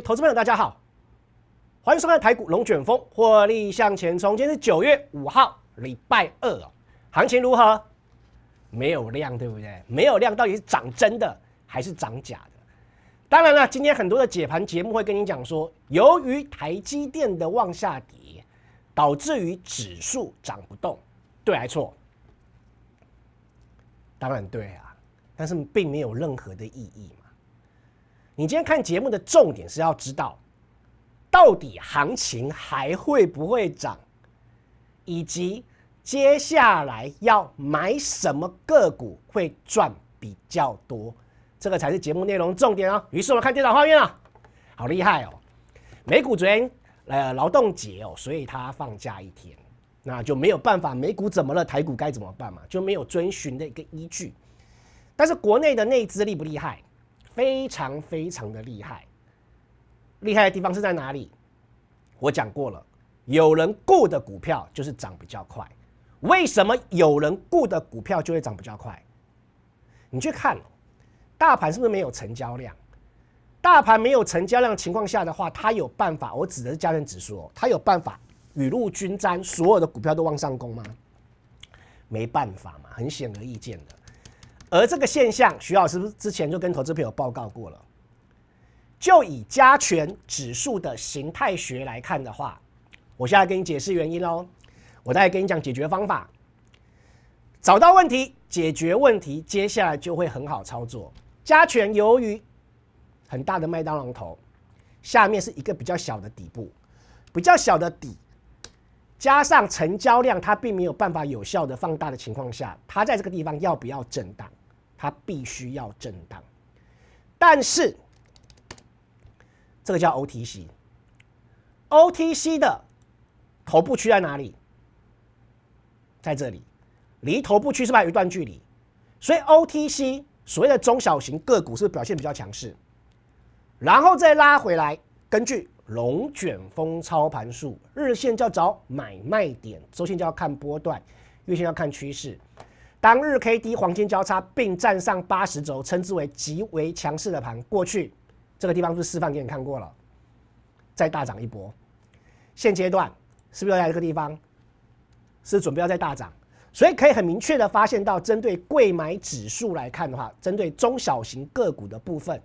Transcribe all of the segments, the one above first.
投资朋友，大家好，欢迎收看台股龙卷风，获利向前冲。今天是九月五号，礼拜二哦，行情如何？没有量，对不对？没有量，到底是涨真的还是涨假的？当然了，今天很多的解盘节目会跟你讲说，由于台积电的往下跌，导致于指数涨不动，对还错？当然对啊，但是并没有任何的意义。你今天看节目的重点是要知道，到底行情还会不会涨，以及接下来要买什么个股会赚比较多，这个才是节目内容重点哦。于是我们看电脑画面了，好厉害哦！美股昨天呃劳动节哦，所以他放假一天，那就没有办法。美股怎么了？台股该怎么办嘛？就没有遵循的一个依据。但是国内的内资厉不厉害？非常非常的厉害，厉害的地方是在哪里？我讲过了，有人顾的股票就是涨比较快。为什么有人顾的股票就会涨比较快？你去看，大盘是不是没有成交量？大盘没有成交量情况下的话，它有办法？我指的是加权指数哦，它有办法雨露均沾，所有的股票都往上攻吗？没办法嘛，很显而易见的。而这个现象，徐老师之前就跟投资朋友报告过了。就以加权指数的形态学来看的话，我现在跟你解释原因喽。我再跟你讲解决方法。找到问题，解决问题，接下来就会很好操作。加权由于很大的麦当劳头，下面是一个比较小的底部，比较小的底，加上成交量它并没有办法有效的放大的情况下，它在这个地方要不要震荡？它必须要震荡，但是这个叫 OTC，OTC 的头部区在哪里？在这里，离头部区是不是有一段距离？所以 OTC 所谓的中小型个股是表现比较强势，然后再拉回来。根据龙卷风操盘术，日线就要找买卖点，周线就要看波段，月线要看趋势。当日 K D 黄金交叉并站上八十轴，称之为极为强势的盘。过去这个地方是示范给你看过了，再大涨一波。现阶段是不是在这个地方，是准备要再大涨？所以可以很明确的发现到，针对贵买指数来看的话，针对中小型个股的部分，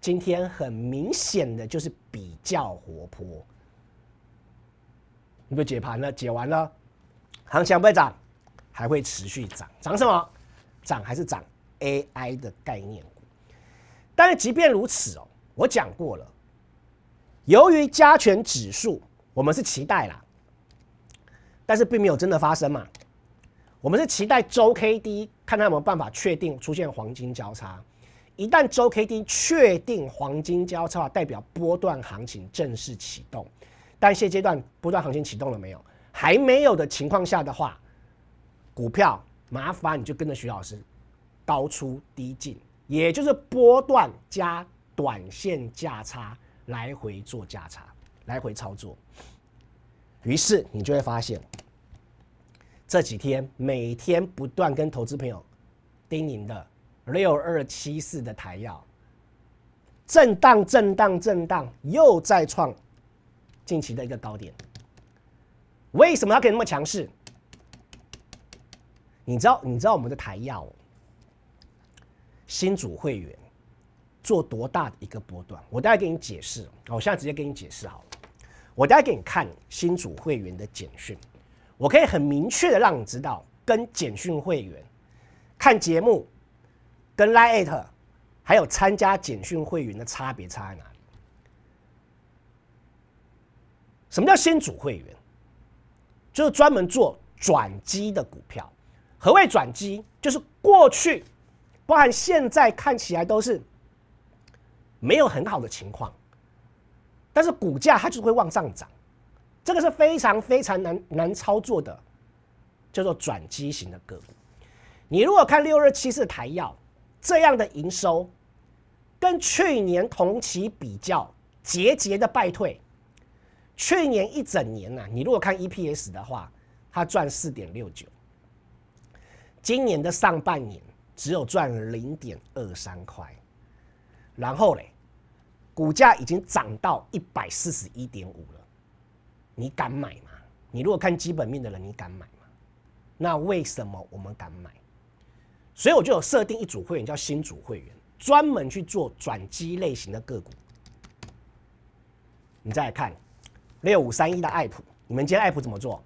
今天很明显的就是比较活泼。你没解盘了？解完了，行情会涨。还会持续涨，涨什么？涨还是涨 AI 的概念股。但是即便如此哦，我讲过了，由于加权指数，我们是期待啦，但是并没有真的发生嘛。我们是期待周 K D 看它有没有办法确定出现黄金交叉。一旦周 K D 确定黄金交叉，代表波段行情正式启动。但现阶段波段行情启动了没有？还没有的情况下的话。股票麻烦你就跟着徐老师，高出低进，也就是波段加短线价差来回做价差，来回操作。于是你就会发现，这几天每天不断跟投资朋友叮咛的六二七四的台药，震荡震荡震荡，又再创近期的一个高点。为什么要给那么强势？你知道你知道我们的台亚新主会员做多大的一个波段？我待会给你解释，我现在直接给你解释好了。我待会给你看新主会员的简讯，我可以很明确的让你知道，跟简讯会员看节目、跟 Lite 还有参加简讯会员的差别差在哪里？什么叫新主会员？就是专门做转机的股票。何谓转机？就是过去，包含现在看起来都是没有很好的情况，但是股价它就是会往上涨，这个是非常非常难难操作的，叫做转机型的个股。你如果看六二七四台药这样的营收，跟去年同期比较节节的败退，去年一整年呢，你如果看 EPS 的话，它赚四点六九。今年的上半年只有赚零点二三块，然后嘞，股价已经涨到一百四十一点五了，你敢买吗？你如果看基本面的人，你敢买吗？那为什么我们敢买？所以我就有设定一组会员，叫新组会员，专门去做转机类型的个股。你再来看六五三一的爱普，你们今天爱普怎么做？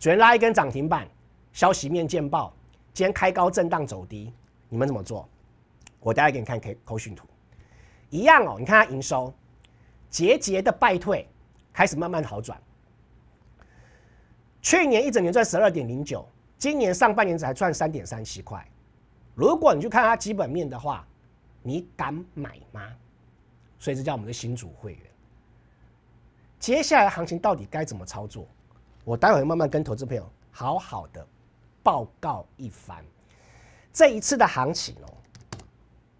昨天拉一根涨停板，消息面见报。先开高震荡走低，你们怎么做？我待会给你看 K 口讯图，一样哦。你看它营收节节的败退，开始慢慢好转。去年一整年赚十二点零九，今年上半年才赚三点三七块。如果你去看它基本面的话，你敢买吗？所以这叫我们的新主会员。接下来行情到底该怎么操作？我待会慢慢跟投资朋友好好的。报告一番，这一次的行情哦，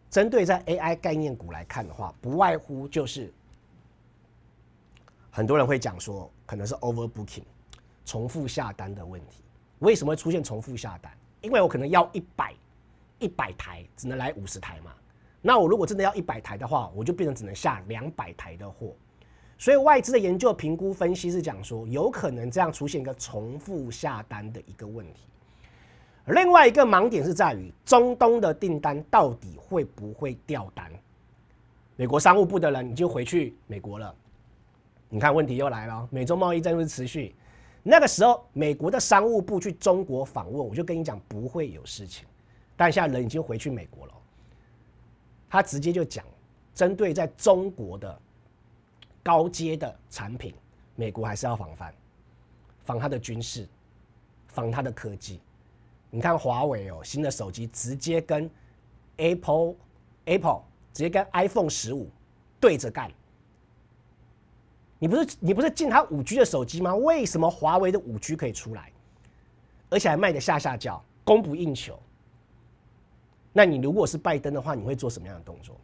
针对在 AI 概念股来看的话，不外乎就是很多人会讲说，可能是 overbooking 重复下单的问题。为什么会出现重复下单？因为我可能要一百一百台，只能来五十台嘛。那我如果真的要一百台的话，我就变成只能下两百台的货。所以外资的研究评估分析是讲说，有可能这样出现一个重复下单的一个问题。另外一个盲点是在于中东的订单到底会不会掉单？美国商务部的人已经回去美国了，你看问题又来了。美中贸易战又持续，那个时候美国的商务部去中国访问，我就跟你讲不会有事情，但现在人已经回去美国了，他直接就讲，针对在中国的高阶的产品，美国还是要防范，防他的军事，防他的科技。你看华为哦，新的手机直接跟 Apple Apple 直接跟 iPhone 十五对着干。你不是你不是进他五 G 的手机吗？为什么华为的五 G 可以出来，而且还卖的下下叫，供不应求？那你如果是拜登的话，你会做什么样的动作？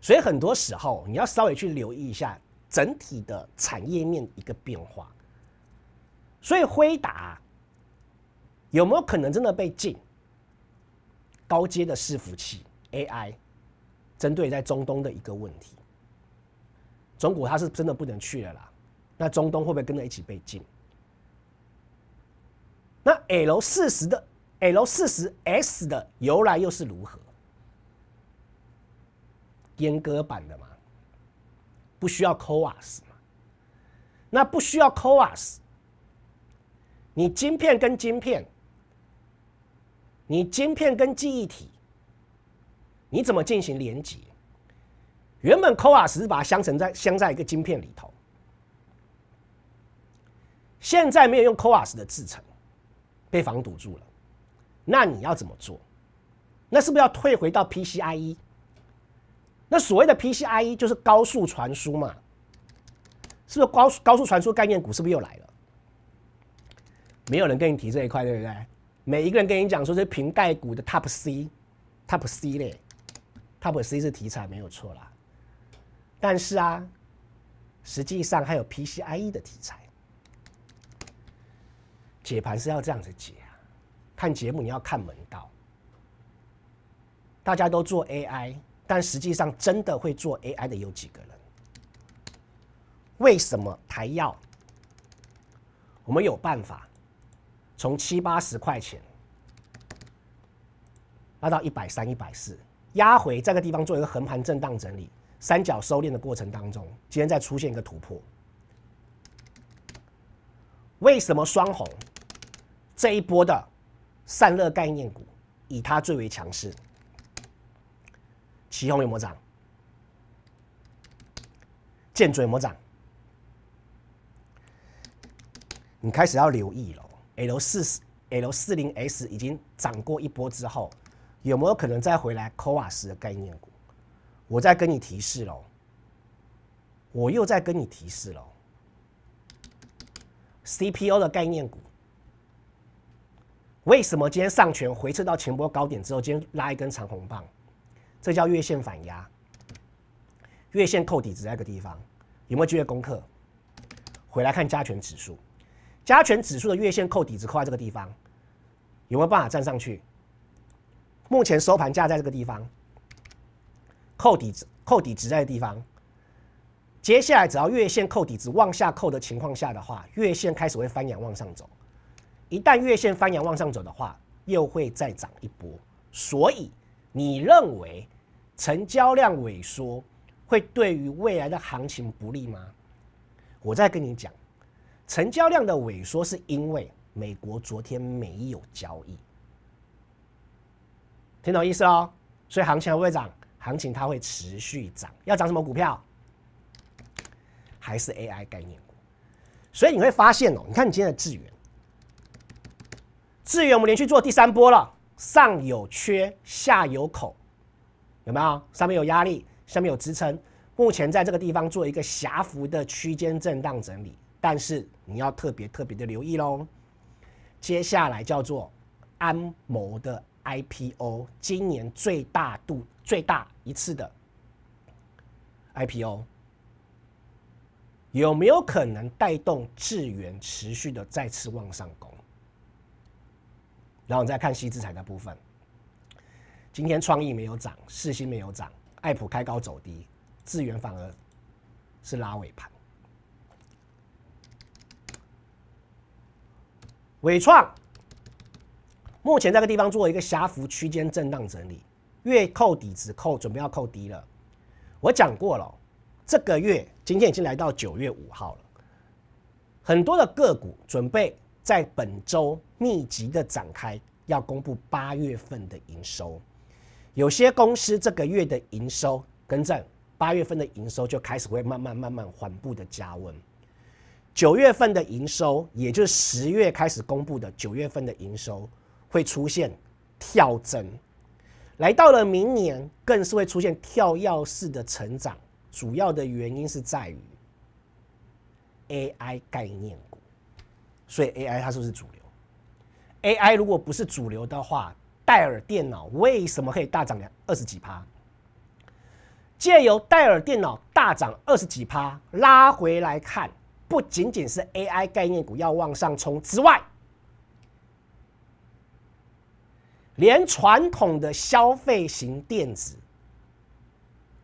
所以很多时候你要稍微去留意一下整体的产业面一个变化。所以回答。有没有可能真的被禁？高阶的伺服器 AI 针对在中东的一个问题，中国它是真的不能去了啦。那中东会不会跟着一起被禁？那 L 四十的 L 四十 S 的由来又是如何？阉割版的嘛，不需要 cos 嘛？那不需要 cos，你晶片跟晶片。你晶片跟记忆体，你怎么进行连接？原本 c o a r s 是把它相成在镶在一个晶片里头，现在没有用 c o a r s 的制成，被防堵住了。那你要怎么做？那是不是要退回到 PCIe？那所谓的 PCIe 就是高速传输嘛？是不是高速高速传输概念股是不是又来了？没有人跟你提这一块，对不对？每一个人跟你讲说，是平带股的 top C，top C 呢？top C 是题材没有错啦，但是啊，实际上还有 PCIe 的题材。解盘是要这样子解啊，看节目你要看门道。大家都做 AI，但实际上真的会做 AI 的有几个人？为什么还要？我们有办法。从七八十块钱拉到一百三、一百四，压回这个地方做一个横盘震荡整理，三角收敛的过程当中，今天再出现一个突破。为什么双红这一波的散热概念股以它最为强势？旗红有没涨？剑嘴有没涨？你开始要留意了。L 四四 L 四零 S 已经涨过一波之后，有没有可能再回来？c o 瓦 s 的概念股，我在跟你提示喽。我又在跟你提示喽。C P U 的概念股，为什么今天上权回撤到前波高点之后，今天拉一根长红棒？这叫月线反压，月线扣底在一个地方有没有记得功课？回来看加权指数。加权指数的月线扣底子扣在这个地方，有没有办法站上去？目前收盘价在这个地方，扣底子扣底子在的地方，接下来只要月线扣底子往下扣的情况下的话，月线开始会翻扬往上走。一旦月线翻扬往上走的话，又会再涨一波。所以，你认为成交量萎缩会对于未来的行情不利吗？我再跟你讲。成交量的萎缩是因为美国昨天没有交易，听懂意思哦？所以行情会涨，行情它会持续涨，要涨什么股票？还是 AI 概念股？所以你会发现哦，你看你今天的智源，智源我们连续做第三波了，上有缺，下有口，有没有？上面有压力，下面有支撑，目前在这个地方做一个狭幅的区间震荡整理。但是你要特别特别的留意喽。接下来叫做安谋的 IPO，今年最大度最大一次的 IPO，有没有可能带动智源持续的再次往上攻？然后我们再看西芝材的部分，今天创意没有涨，四星没有涨，爱普开高走低，智源反而是拉尾盘。伟创目前这个地方做一个狭幅区间震荡整理，月扣底子扣准备要扣低了。我讲过了，这个月今天已经来到九月五号了，很多的个股准备在本周密集的展开要公布八月份的营收，有些公司这个月的营收跟正八月份的营收就开始会慢慢慢慢缓步的加温。九月份的营收，也就是十月开始公布的九月份的营收会出现跳增，来到了明年更是会出现跳跃式的成长。主要的原因是在于 AI 概念股，所以 AI 它是不是主流？AI 如果不是主流的话，戴尔电脑为什么可以大涨两二十几趴？借由戴尔电脑大涨二十几趴拉回来看。不仅仅是 AI 概念股要往上冲之外，连传统的消费型电子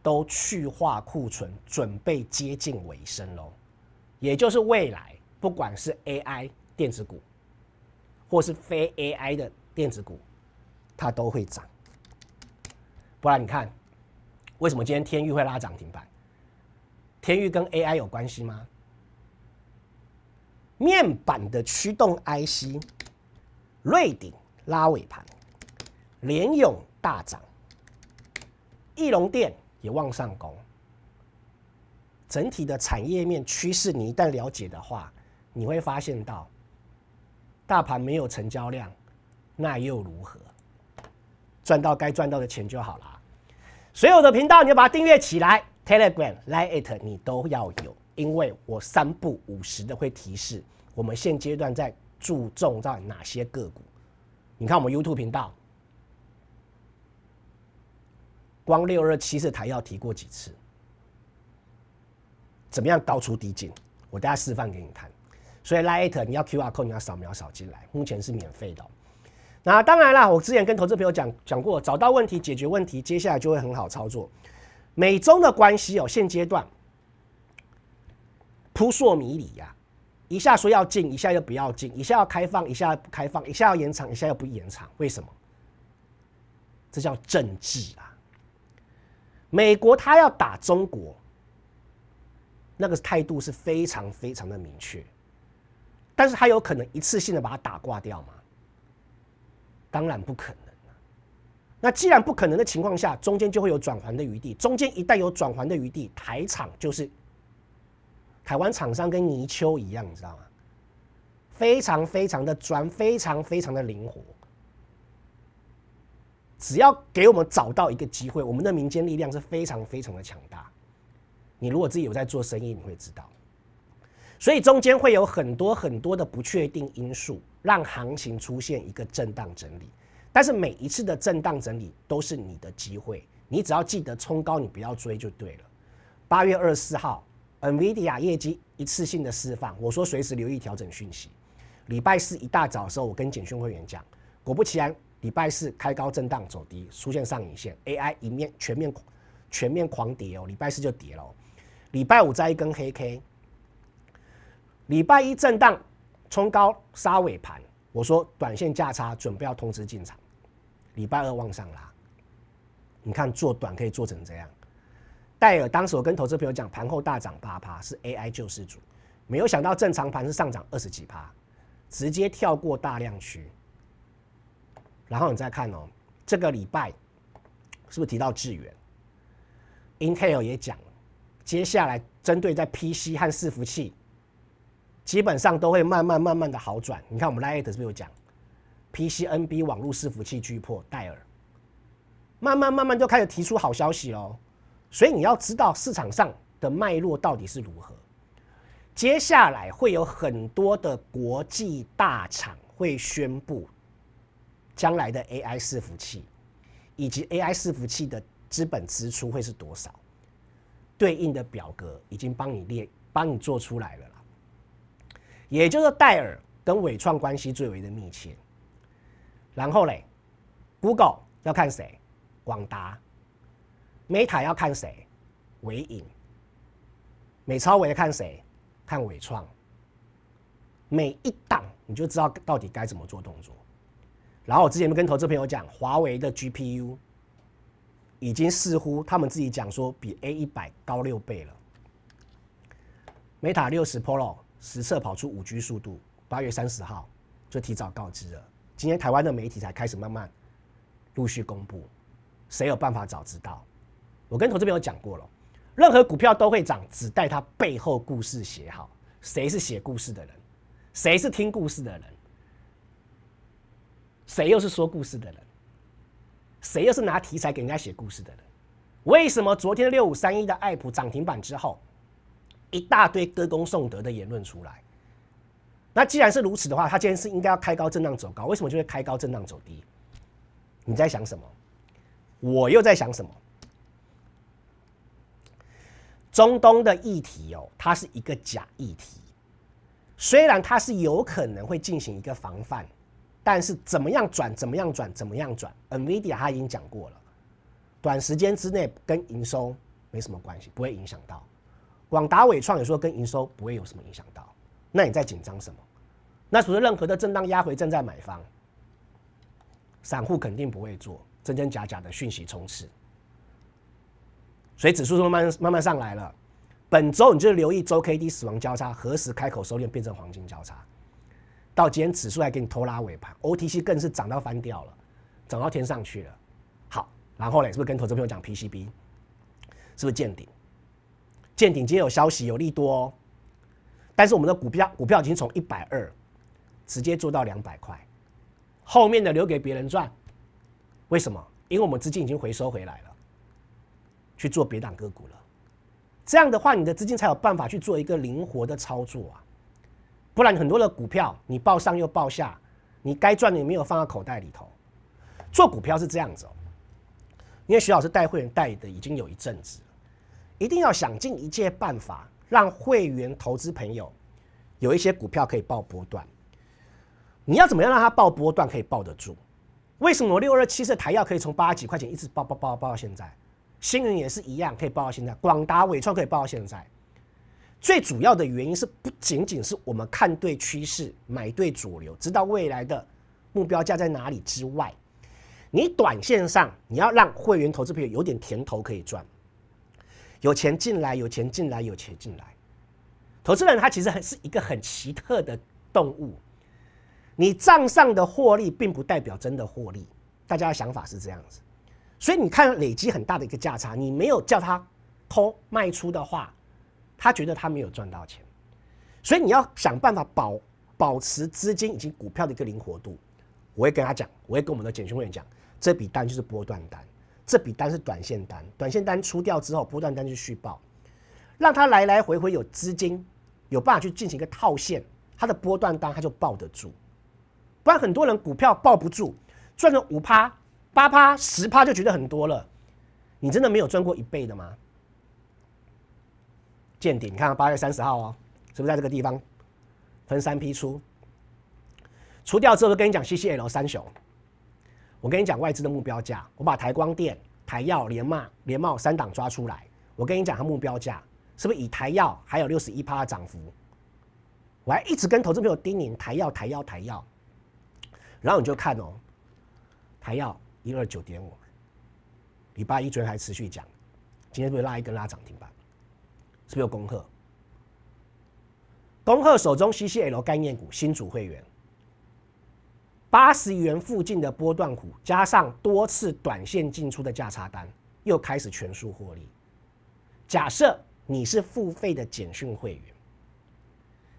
都去化库存，准备接近尾声喽。也就是未来，不管是 AI 电子股，或是非 AI 的电子股，它都会涨。不然你看，为什么今天天宇会拉涨停板？天宇跟 AI 有关系吗？面板的驱动 IC，瑞鼎拉尾盘，联永大涨，翼龙电也往上攻。整体的产业面趋势，你一旦了解的话，你会发现到，大盘没有成交量，那又如何？赚到该赚到的钱就好了。所有的频道，你就把它订阅起来，Telegram、Line it，你都要有，因为我三不五十的会提示。我们现阶段在注重在哪些个股？你看我们 YouTube 频道，光六二七其台要提过几次？怎么样高出低进？我大家示范给你看。所以 Later 你要 QR code 你要扫描扫进来，目前是免费的。那当然啦，我之前跟投资朋友讲讲过，找到问题解决问题，接下来就会很好操作。美中的关系有现阶段扑朔迷离呀。一下说要禁，一下又不要禁；一下要开放，一下不开放；一下要延长，一下又不延长。为什么？这叫政治啊！美国他要打中国，那个态度是非常非常的明确。但是他有可能一次性的把它打挂掉吗？当然不可能啊、那既然不可能的情况下，中间就会有转圜的余地。中间一旦有转圜的余地，台场就是。台湾厂商跟泥鳅一样，你知道吗？非常非常的钻，非常非常的灵活。只要给我们找到一个机会，我们的民间力量是非常非常的强大。你如果自己有在做生意，你会知道。所以中间会有很多很多的不确定因素，让行情出现一个震荡整理。但是每一次的震荡整理都是你的机会，你只要记得冲高，你不要追就对了。八月二十四号。NVIDIA 业绩一次性的释放，我说随时留意调整讯息。礼拜四一大早的时候，我跟简讯会员讲，果不其然，礼拜四开高震荡走低，出现上影线，AI 一面全面全面狂跌哦。礼拜四就跌了，礼拜五摘一根黑 K，礼拜一震荡冲高杀尾盘，我说短线价差准备要通知进场。礼拜二往上拉，你看做短可以做成这样。戴尔当时我跟投资朋友讲，盘后大涨八趴是 AI 救世主，没有想到正常盘是上涨二十几趴，直接跳过大量区。然后你再看哦，这个礼拜是不是提到智远？Intel 也讲，接下来针对在 PC 和伺服器，基本上都会慢慢慢慢的好转。你看我们拉艾 t 是不是有讲，PCNB 网络伺服器巨破戴尔，慢慢慢慢就开始提出好消息喽。所以你要知道市场上的脉络到底是如何。接下来会有很多的国际大厂会宣布将来的 AI 伺服器，以及 AI 伺服器的资本支出会是多少。对应的表格已经帮你列、帮你做出来了啦。也就是戴尔跟伟创关系最为的密切。然后嘞，Google 要看谁，广达。Meta 要看谁，伟影；美超伟看谁，看伟创。每一档你就知道到底该怎么做动作。然后我之前跟投资朋友讲，华为的 GPU 已经似乎他们自己讲说比 A 一百高六倍了。Meta 六十 Pro 实测跑出五 G 速度，八月三十号就提早告知了。今天台湾的媒体才开始慢慢陆续公布，谁有办法早知道？我跟投资朋友讲过了，任何股票都会涨，只待它背后故事写好。谁是写故事的人？谁是听故事的人？谁又是说故事的人？谁又是拿题材给人家写故事的人？为什么昨天六五三一的爱普涨停板之后，一大堆歌功颂德的言论出来？那既然是如此的话，它今天是应该要开高震荡走高，为什么就会开高震荡走低？你在想什么？我又在想什么？中东的议题哦，它是一个假议题。虽然它是有可能会进行一个防范，但是怎么样转，怎么样转，怎么样转？NVIDIA 它已经讲过了，短时间之内跟营收没什么关系，不会影响到。广达伟创也说跟营收不会有什么影响到，那你在紧张什么？那除了任何的震荡压回正在买方，散户肯定不会做真真假假的讯息充斥。所以指数是慢慢慢慢上来了。本周你就留意周 K D 死亡交叉，何时开口收敛变成黄金交叉。到今天指数还给你拖拉尾盘，O T C 更是涨到翻掉了，涨到天上去了。好，然后呢，是不是跟投资朋友讲 P C B，是不是见顶？见顶今天有消息有利多，哦。但是我们的股票股票已经从一百二直接做到两百块，后面的留给别人赚。为什么？因为我们资金已经回收回来了。去做别档个股了，这样的话你的资金才有办法去做一个灵活的操作啊，不然很多的股票你报上又报下，你该赚的也没有放到口袋里头。做股票是这样子哦，因为徐老师带会员带的已经有一阵子，一定要想尽一切办法让会员投资朋友有一些股票可以报波段。你要怎么样让他报波段可以报得住？为什么六二七四台药可以从八几块钱一直报报报报到现在？星云也是一样，可以报到现在；广达、伟创可以报到现在。最主要的原因是，不仅仅是我们看对趋势、买对主流、知道未来的目标价在哪里之外，你短线上你要让会员投资朋友有点甜头可以赚，有钱进来，有钱进来，有钱进来。投资人他其实很是一个很奇特的动物，你账上的获利并不代表真的获利。大家的想法是这样子。所以你看，累积很大的一个价差，你没有叫他空卖出的话，他觉得他没有赚到钱。所以你要想办法保保持资金以及股票的一个灵活度。我会跟他讲，我会跟我们的简兄员讲，这笔单就是波段单，这笔单是短线单。短线单出掉之后，波段单就续报，让他来来回回有资金，有办法去进行一个套现，他的波段单他就抱得住。不然很多人股票抱不住，赚了五趴。八趴十趴就觉得很多了，你真的没有赚过一倍的吗？见顶，你看八月三十号哦，是不是在这个地方分三批出？除掉之后，跟你讲 CCL 三雄，我跟你讲外资的目标价，我把台光电、台药、联茂、联茂三档抓出来，我跟你讲它目标价，是不是以台药还有六十一趴的涨幅？我还一直跟投资朋友叮咛台药、台药、台药，然后你就看哦，台药。一二九点五，礼拜一昨天还持续讲，今天会拉一根拉涨停板，是不是有恭贺？恭贺手中 CCL 概念股新主会员，八十元附近的波段股，加上多次短线进出的价差单，又开始全数获利。假设你是付费的简讯会员，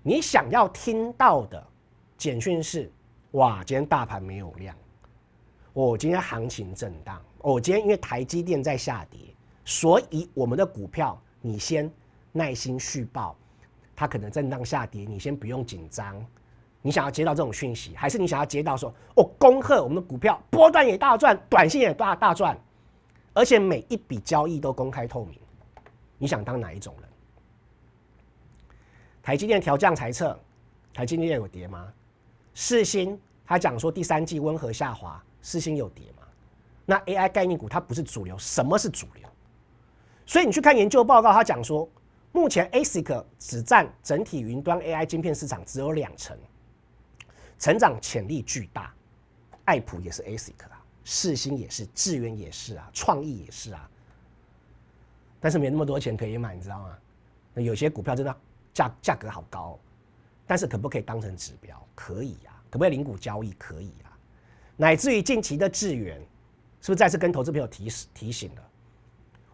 你想要听到的简讯是：哇，今天大盘没有量。我今天行情震荡，我今天因为台积电在下跌，所以我们的股票你先耐心续报，它可能震荡下跌，你先不用紧张。你想要接到这种讯息，还是你想要接到说“我恭贺我们的股票波段也大赚，短线也大大赚，而且每一笔交易都公开透明”，你想当哪一种人？台积电调降猜测，台积电有跌吗？世新他讲说第三季温和下滑。四星有跌嘛？那 AI 概念股它不是主流，什么是主流？所以你去看研究报告，他讲说，目前 ASIC 只占整体云端 AI 晶片市场只有两成，成长潜力巨大。爱普也是 ASIC 啊，四星也是，智源也是啊，创意也是啊。但是没那么多钱可以买，你知道吗？有些股票真的价价格好高，但是可不可以当成指标？可以呀，可不可以零股交易？可以。乃至于近期的智源，是不是再次跟投资朋友提示提醒了？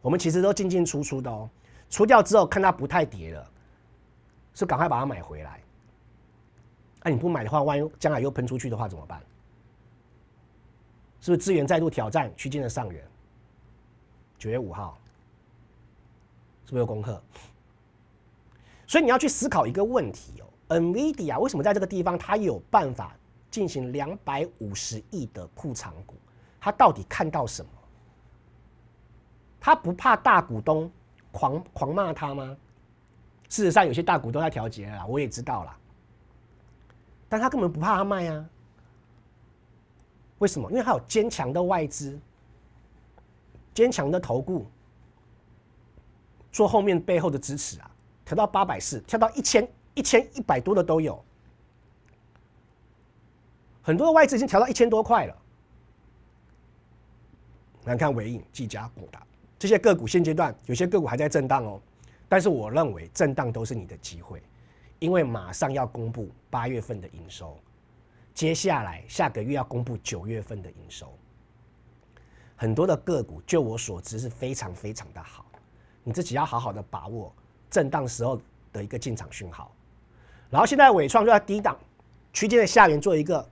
我们其实都进进出出的哦，出掉之后看它不太跌了，是赶快把它买回来。那你不买的话，万一将来又喷出去的话怎么办？是不是资源再度挑战区间的上缘？九月五号是不是有功课？所以你要去思考一个问题哦，NVIDIA 为什么在这个地方它有办法？进行两百五十亿的库藏股，他到底看到什么？他不怕大股东狂狂骂他吗？事实上，有些大股东在调节啦，我也知道了。但他根本不怕他卖啊？为什么？因为他有坚强的外资，坚强的投顾做后面背后的支持啊！调到八百四，调到一千一千一百多的都有。很多的外资已经调到一千多块了。来看尾影，技嘉、股达这些个股，现阶段有些个股还在震荡哦。但是我认为震荡都是你的机会，因为马上要公布八月份的营收，接下来下个月要公布九月份的营收。很多的个股，就我所知是非常非常的好，你自己要好好的把握震荡时候的一个进场讯号。然后现在伟创就在低档区间下缘做一个。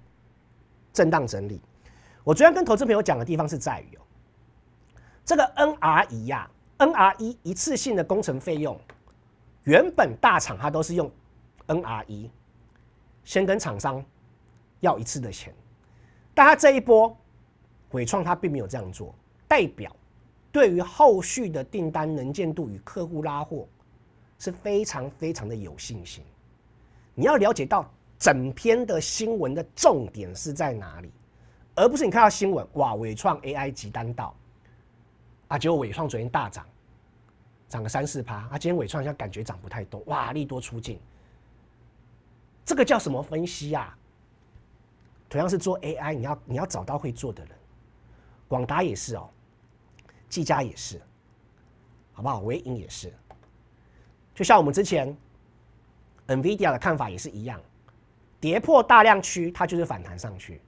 震荡整理，我昨天跟投资朋友讲的地方是在于哦，这个 NRE 呀，NRE 一次性的工程费用，原本大厂它都是用 NRE 先跟厂商要一次的钱，但他这一波伟创他并没有这样做，代表对于后续的订单能见度与客户拉货是非常非常的有信心。你要了解到。整篇的新闻的重点是在哪里，而不是你看到新闻哇，伟创 A I 极单到，啊，结果伟创昨天大涨，涨个三四趴，啊，今天伟创像感觉涨不太多哇，利多出尽，这个叫什么分析呀？同样是做 A I，你要你要找到会做的人，广达也是哦，技嘉也是，好不好？微影也是，就像我们之前 N V I D I A 的看法也是一样。跌破大量区，它就是反弹上去。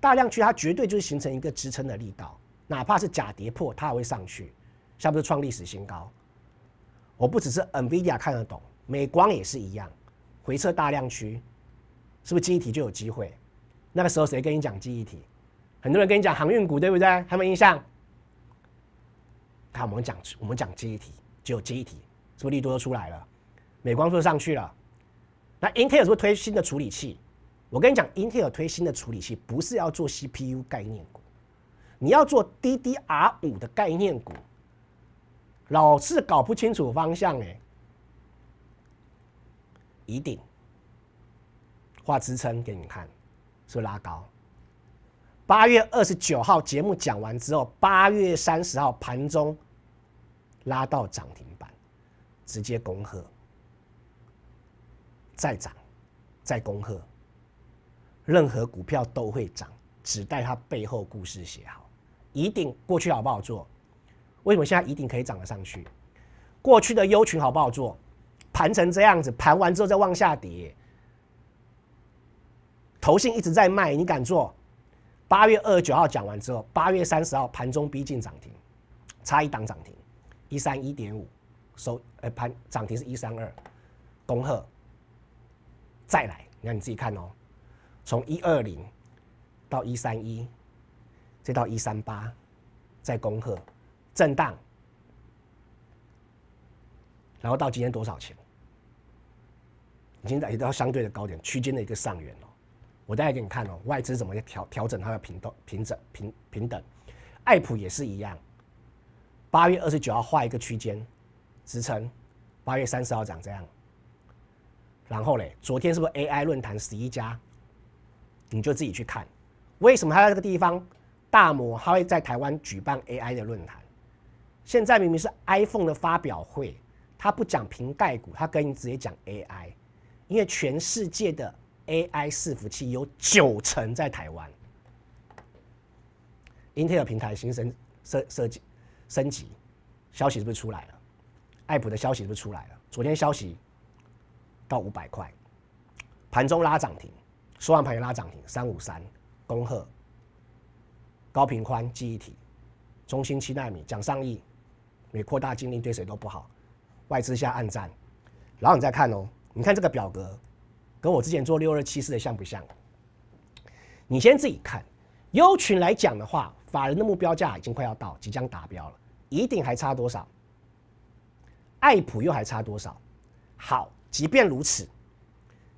大量区它绝对就是形成一个支撑的力道，哪怕是假跌破，它也会上去，下不是创历史新高？我不只是 Nvidia 看得懂，美光也是一样。回撤大量区，是不是记忆体就有机会？那个时候谁跟你讲记忆体？很多人跟你讲航运股，对不对？还没印象？看我们讲，我们讲记忆体，只有记忆体，是不是利多都出来了？美光就上去了。那 Intel 是不是推新的处理器？我跟你讲，Intel 推新的处理器不是要做 CPU 概念股，你要做 DDR 五的概念股。老是搞不清楚方向哎，一定画支撑给你看，是不是拉高。八月二十九号节目讲完之后，八月三十号盘中拉到涨停板，直接恭贺。再涨，再恭贺！任何股票都会涨，只待它背后故事写好，一定过去好不好做？为什么现在一定可以涨得上去？过去的优群好不好做？盘成这样子，盘完之后再往下跌，头信一直在卖，你敢做？八月二十九号讲完之后，八月三十号盘中逼近涨停，差一档涨停，一三一点五收，呃，盘涨停是一三二，恭贺！再来，你看你自己看哦，从一二零到一三一，再到一三八，再攻克，震荡，然后到今天多少钱？今天也到相对的高点区间的一个上缘了。我再给你看哦，外资怎么调调整它的平等平平平等？爱普也是一样，八月二十九号画一个区间支撑，八月三十号涨这样。然后嘞，昨天是不是 AI 论坛十一家？你就自己去看，为什么他在这个地方大摩他会在台湾举办 AI 的论坛？现在明明是 iPhone 的发表会，他不讲瓶盖股，他跟你直接讲 AI，因为全世界的 AI 伺服器有九成在台湾。Intel 平台新升设设计升级消息是不是出来了？爱普的消息是不是出来了？昨天消息。到五百块，盘中拉涨停，收盘盘又拉涨停，三五三，恭贺！高频宽记忆体，中芯七纳米讲上亿，你扩大精力对谁都不好，外资下暗战。然后你再看哦，你看这个表格，跟我之前做六二七四的像不像？你先自己看。优群来讲的话，法人的目标价已经快要到，即将达标了，一定还差多少？爱普又还差多少？好。即便如此，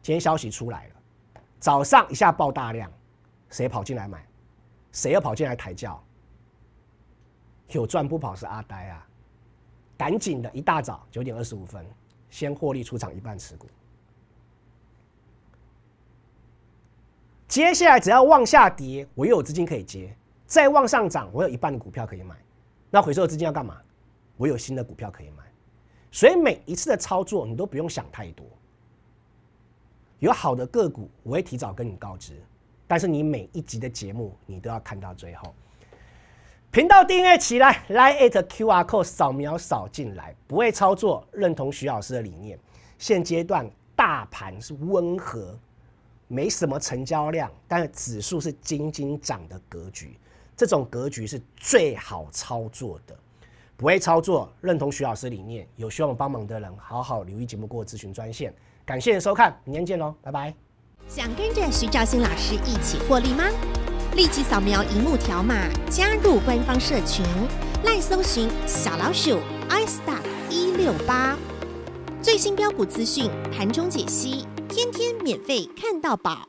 今天消息出来了，早上一下爆大量，谁跑进来买？谁又跑进来抬轿？有赚不跑是阿呆啊！赶紧的，一大早九点二十五分，先获利出场一半持股。接下来只要往下跌，我又有资金可以接；再往上涨，我有一半的股票可以买。那回收的资金要干嘛？我有新的股票可以买。所以每一次的操作，你都不用想太多。有好的个股，我会提早跟你告知。但是你每一集的节目，你都要看到最后。频道订阅起来，来 i t Q R code 扫描扫进来。不会操作，认同徐老师的理念。现阶段大盘是温和，没什么成交量，但是指数是轻轻涨的格局。这种格局是最好操作的。不会操作，认同徐老师理念，有需要帮忙的人，好好留意节目过咨询专线。感谢收看，明天见喽，拜拜。想跟着徐兆新老师一起获利吗？立即扫描荧幕条码，加入官方社群，赖搜寻小老鼠 i s t a r 一六八，最新标股资讯、盘中解析，天天免费看到宝。